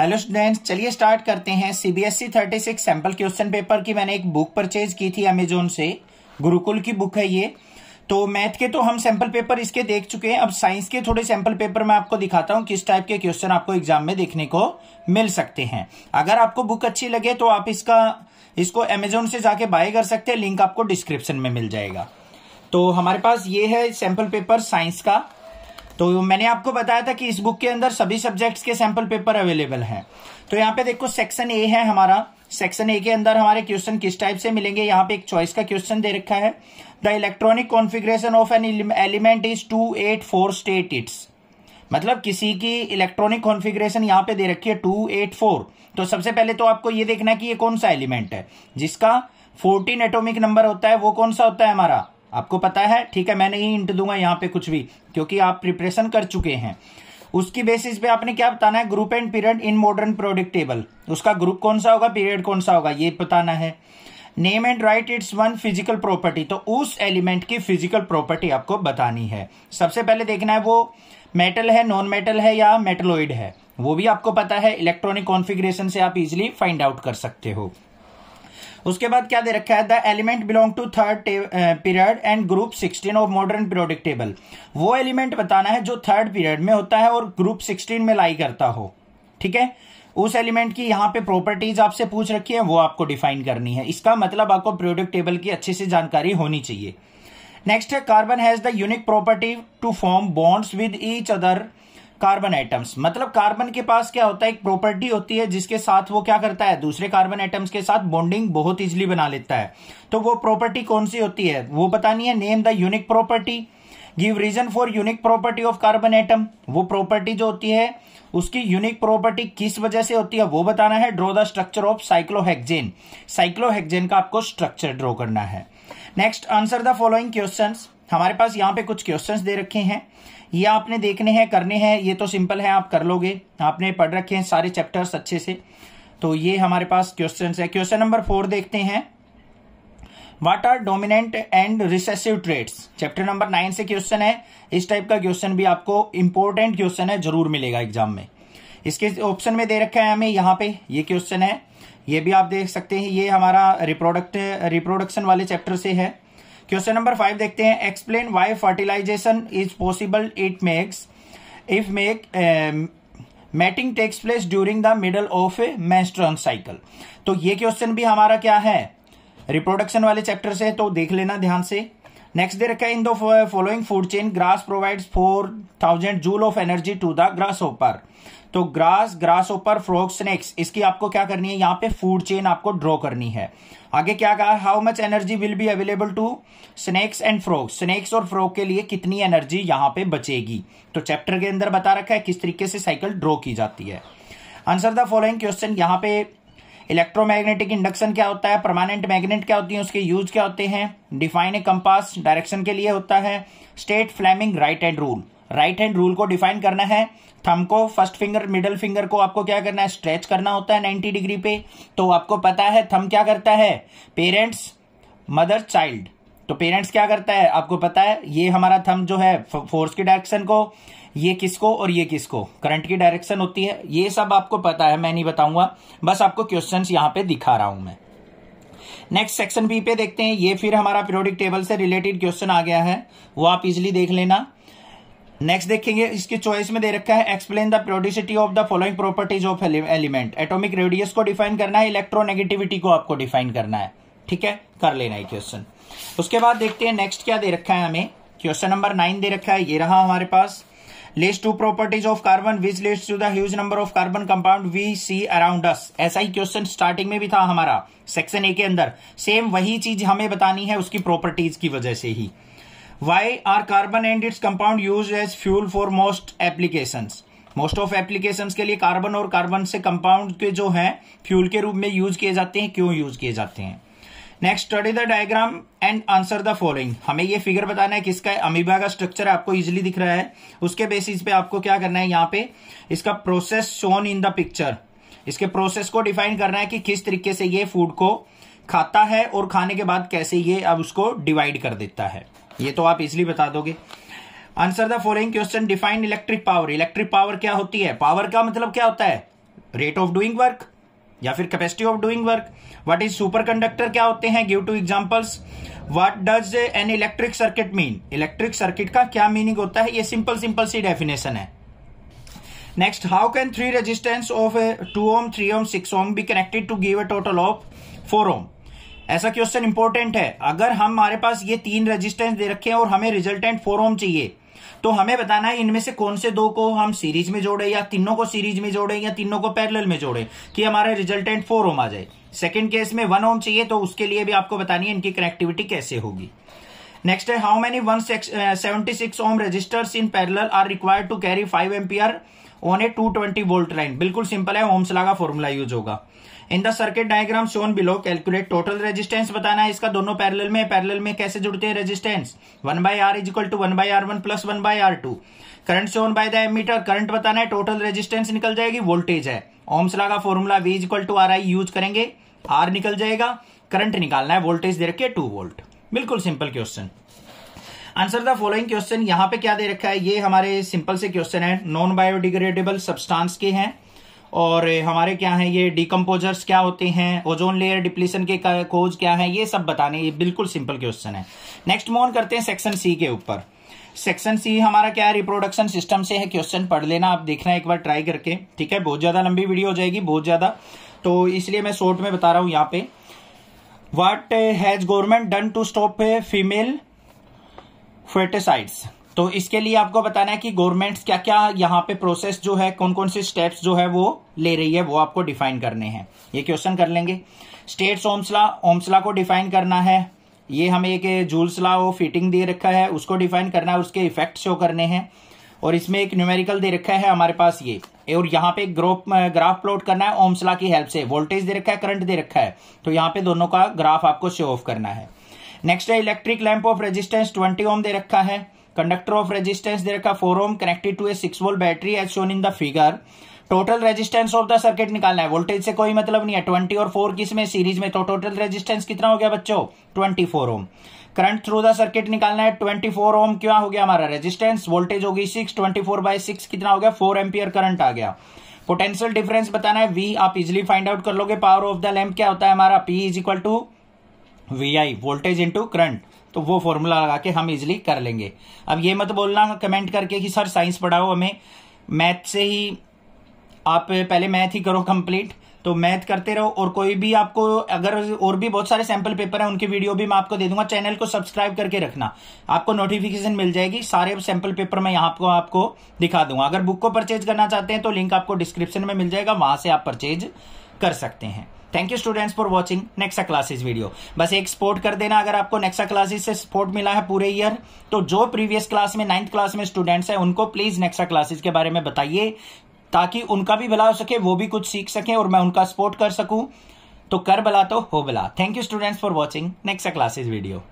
hello students चलिए start करते हैं सीबीएसई 36 सैंपल क्वेश्चन पेपर की मैंने एक बुक परचेज की थी अमेजोन से गुरुकुल की बुक है ये तो मैथ के तो हम सैंपल पेपर इसके देख चुके हैं अब साइंस के थोड़े सैंपल पेपर मैं आपको दिखाता हूं किस टाइप के क्वेश्चन आपको एग्जाम में देखने को मिल सकते हैं अगर आपको बुक अच्छी लगे तो आप इसका इसको अमेजोन से जाके बाय कर सकते हैं लिंक आपको डिस्क्रिप्शन में मिल जाएगा तो हमारे पास ये है सैंपल पेपर साइंस का तो मैंने आपको बताया था कि इस बुक के अंदर सभी सब्जेक्ट्स के सैंपल पेपर अवेलेबल हैं तो यहाँ पे देखो सेक्शन ए है हमारा सेक्शन ए के अंदर हमारे क्वेश्चन किस टाइप से मिलेंगे यहाँ पे एक चॉइस का क्वेश्चन दे रखा है the electronic configuration of an element is two eight four state its मतलब किसी की इलेक्ट्रॉनिक कॉन्फ़िगरेशन यहाँ पे दे रखी है टू एट फोर तो सबसे पहले तो आपको ये देखना है कि ये कौन सा एलिमेंट है जिसका फोर्टीन एटोमिक नंबर होता है वो कौन सा होता है हमारा आपको पता है ठीक है मैं नहीं इंट दूंगा यहाँ पे कुछ भी क्योंकि आप प्रिपरेशन कर चुके हैं उसकी बेसिस पे आपने क्या बताना है group and period in modern periodic table उसका ग्रुप कौन सा होगा पीरियड कौन सा होगा ये बताना है name and write its one physical property तो उस एलिमेंट की फिजिकल प्रॉपर्टी आपको बतानी है सबसे पहले देखना है वो मेटल है नॉन मेटल है या मेटलोइड है वो भी आपको पता है इलेक्ट्रॉनिक कॉन्फिग्रेशन से आप इजिली फाइंड आउट कर सकते हो उसके बाद क्या दे रखा है the element belong to third period and group sixteen of modern periodic table वो एलिमेंट बताना है जो थर्ड पीरियड में होता है और ग्रुप सिक्सटीन में लाई करता हो ठीक है उस एलिमेंट की यहां पे प्रॉपर्टीज आपसे पूछ रखी है वो आपको डिफाइन करनी है इसका मतलब आपको पीरियोडिक टेबल की अच्छे से जानकारी होनी चाहिए नेक्स्ट है carbon has the unique property to form bonds with each other carbon atoms मतलब कार्बन के पास क्या होता है एक प्रॉपर्टी होती है जिसके साथ वो क्या करता है दूसरे कार्बन एटम्स के साथ बॉन्डिंग बहुत इजिली बना लेता है तो वो प्रॉपर्टी कौन सी होती है वो बतानी है name the unique property give reason for unique property of carbon atom वो प्रॉपर्टी जो होती है उसकी यूनिक प्रॉपर्टी किस वजह से होती है वो बताना है draw the structure of cyclohexane cyclohexane का आपको स्ट्रक्चर ड्रॉ करना है next answer the following questions हमारे पास यहाँ पे कुछ क्वेश्चन दे रखे हैं ये आपने देखने हैं करने हैं ये तो सिंपल है आप कर लोगे आपने पढ़ रखे हैं सारे चैप्टर्स अच्छे से तो ये हमारे पास क्वेश्चन है क्वेश्चन नंबर फोर देखते हैं what are dominant and recessive traits chapter number nine से क्वेश्चन है इस टाइप का क्वेश्चन भी आपको इंपॉर्टेंट क्वेश्चन है जरूर मिलेगा एग्जाम में इसके ऑप्शन में दे रखा है हमें यहाँ पे ये क्वेश्चन है ये भी आप देख सकते हैं ये हमारा रिप्रोडक्ट रिप्रोडक्शन वाले चैप्टर से है क्वेश्चन नंबर फाइव देखते हैं explain why fertilisation is possible it makes if make mating takes place during the middle of a menstrual cycle तो ये क्वेश्चन भी हमारा क्या है रिप्रोडक्शन वाले चैप्टर से तो देख लेना ध्यान से नेक्स्ट दे रखा है in the following food chain grass provides four thousand joule of energy to the grasshopper तो grass grasshopper frog snakes इसकी आपको क्या करनी है यहाँ पे फूड चेन आपको ड्रॉ करनी है आगे क्या कहा how much energy will be available to snakes and frog snakes और फ्रॉग के लिए कितनी एनर्जी यहाँ पे बचेगी तो चैप्टर के अंदर बता रखा है किस तरीके से साइकिल ड्रॉ की जाती है आंसर द फॉलोइंग क्वेश्चन यहाँ पे इलेक्ट्रोमैग्नेटिक इंडक्शन क्या होता है परमानेंट मैग्नेट क्या होती है उसके यूज क्या होते हैं डिफाइन ए कंपास डायरेक्शन के लिए होता है state Fleming right hand rule right hand rule को डिफाइन करना है थम को फर्स्ट फिंगर मिडल फिंगर को आपको क्या करना है स्ट्रेच करना होता है 90 डिग्री पे तो आपको पता है थम क्या करता है पेरेंट्स मदर चाइल्ड तो पेरेंट्स क्या करता है आपको पता है ये हमारा थम जो है फोर्स की डायरेक्शन को ये किसको और ये किसको करंट की डायरेक्शन होती है ये सब आपको पता है मैं नहीं बताऊंगा बस आपको क्वेश्चन यहां पे दिखा रहा हूं मैं नेक्स्ट सेक्शन बी पे देखते हैं ये फिर हमारा पीरियोडिक टेबल से रिलेटेड क्वेश्चन आ गया है वो आप इजिली देख लेना नेक्स्ट देखेंगे इसके चॉइस में दे रखा है explain the periodicity of the following properties of element atomic radius को डिफाइन करना है इलेक्ट्रोनेगेटिविटी को आपको डिफाइन करना है ठीक है कर लेना है क्वेश्चन उसके बाद देखते हैं नेक्स्ट क्या दे रखा है हमें क्वेश्चन नंबर नाइन दे रखा है ये रहा हमारे पास list two properties of carbon which list to huge number of carbon compound we see around us ऐसा ही क्वेश्चन स्टार्टिंग में भी था हमारा सेक्शन ए के अंदर सेम वही चीज हमें बतानी है उसकी प्रॉपर्टीज की वजह से ही why are carbon and its compound use as fuel for most application most of application के लिए कार्बन और कार्बन से कंपाउंड के जो है फ्यूल के रूप में यूज किए जाते हैं क्यों यूज किए जाते हैं next study the diagram and answer the following हमें ये फिगर बताना है किसका है अमीबा का स्ट्रक्चर आपको इजिली दिख रहा है उसके बेसिस पे आपको क्या करना है यहाँ पे इसका process shown in the picture इसके प्रोसेस को डिफाइन करना है कि किस तरीके से ये फूड को खाता है और खाने के बाद कैसे ये अब उसको डिवाइड कर देता है ये तो आप इजिली बता दोगे answer the following question define electric power electric power क्या होती है पावर का मतलब क्या होता है रेट ऑफ डूइंग वर्क या फिर capacity of doing work what is super conductor क्या होते हैं give two examples what does an electric circuit mean electric circuit का क्या मीनिंग होता है ये सिंपल सिंपल सी डेफिनेशन है next how can three resistance of two ohm three ohm six ohm be connected to give a total of four ohm ऐसा question important है अगर हमारे पास ये तीन रेजिस्टेंस दे रखे हैं और हमें रिजल्टेंट फोर ओम चाहिए तो हमें बताना है इनमें से कौन से दो को हम सीरीज में जोड़े या तीनों को सीरीज में जोड़े या तीनों को पैरेलल में जोड़े कि हमारा रिजल्टेंट फोर ओम आ जाए सेकेंड केस में वन ओम चाहिए तो उसके लिए भी आपको बतानी है इनकी कनेक्टिविटी कैसे होगी नेक्स्ट है how many one seventy six ohm resistors in parallel are required to carry five ampere on a 220 volt line बिल्कुल सिंपल है ओम्स लगा फॉर्मूला यूज होगा in the circuit diagram shown below calculate total resistance बताना है इसका दोनों parallel में parallel में कैसे जुड़ते हैं resistance one by R is equal to one by R one plus one by R two current shown by the ammeter current बताना है टोटल रेजिस्टेंस निकल जाएगी वोल्टेज है ओम्स लगा formula V equal to R I use करेंगे R निकल जाएगा current निकालना है वोल्टेज दे रखिए टू वोल्ट बिल्कुल simple question answer the following question यहां पे क्या दे रखा है ये हमारे सिंपल से क्वेश्चन है नॉन बायोडिग्रेडेबल सब्सटेंस के हैं और हमारे क्या है ये डिकम्पोजर्स क्या होते हैं ओजोन लेयर डिप्लीशन के कोज क्या है ये सब बताने ये बिल्कुल सिंपल क्वेश्चन है नेक्स्ट मोन करते हैं सेक्शन सी के ऊपर सेक्शन सी हमारा क्या है रिप्रोडक्शन सिस्टम से है क्वेश्चन पढ़ लेना आप देखना एक बार ट्राई करके ठीक है बहुत ज्यादा लंबी वीडियो हो जाएगी बहुत ज्यादा तो इसलिए मैं शॉर्ट में बता रहा हूं यहाँ पे what has government done to stop female foeticides तो इसके लिए आपको बताना है कि गवर्नमेंट्स क्या क्या यहाँ पे प्रोसेस जो है कौन कौन से स्टेप्स जो है वो ले रही है वो आपको डिफाइन करने हैं ये क्वेश्चन कर लेंगे स्टेट्स ओम्सला ओम्सला को डिफाइन करना है ये हमें एक झूलसला वो फिटिंग दे रखा है उसको डिफाइन करना है उसके इफेक्ट शो करने हैं और इसमें एक न्यूमेरिकल दे रखा है हमारे पास ये और यहाँ पे ग्रोप ग्राफ प्लॉट करना है ओम्सला की हेल्प से वोल्टेज दे रखा है करंट दे रखा है तो यहाँ पे दोनों का ग्राफ आपको शो ऑफ करना है नेक्स्ट है electric lamp of resistance twenty ohm दे रखा है कंडक्टर ऑफ रेजिस्टेंस दे रखा four ohm connected to a six volt battery as shown in the figure total resistance of the circuit निकालना है वोल्टेज से कोई मतलब नहीं है ट्वेंटी और फोर किस में सीरीज में तो टोटल रेजिस्टेंस कितना हो गया बच्चों twenty four ohm current through the circuit निकालना है ट्वेंटी फोर ओम क्या हो गया हमारा रेजिस्टेंस वोल्टेज होगी six twenty four by six कितना हो गया फोर एम्पियर करंट आ गया पोटेंशियल डिफरेंस बताना है वी आप इजिली फाइंड आउट कर लोगे पावर ऑफ द लैम्प क्या होता है हमारा P is equal to V I voltage into current तो वो फॉर्मूला लगा के हम इजिली कर लेंगे अब ये मत बोलना कमेंट करके कि सर साइंस पढ़ाओ हमें मैथ से ही आप पहले मैथ ही करो कंप्लीट तो मैथ करते रहो और कोई भी आपको अगर और भी बहुत सारे सैंपल पेपर हैं उनकी वीडियो भी मैं आपको दे दूंगा चैनल को सब्सक्राइब करके रखना आपको नोटिफिकेशन मिल जाएगी सारे सैंपल पेपर मैं यहाँ आपको आपको दिखा दूंगा अगर बुक को परचेज करना चाहते हैं तो लिंक आपको डिस्क्रिप्शन में मिल जाएगा वहां से आप परचेज कर सकते हैं thank you students for watching Nexa classes video बस एक सपोर्ट कर देना अगर आपको नेक्सा क्लासेस से सपोर्ट मिला है पूरे ईयर तो जो प्रीवियस क्लास में नाइन्थ क्लास में स्टूडेंट्स हैं उनको प्लीज नेक्सा क्लासेस के बारे में बताइए ताकि उनका भी भला हो सके वो भी कुछ सीख सके और मैं उनका सपोर्ट कर सकूं तो कर बला तो हो भला thank you students for watching next classes video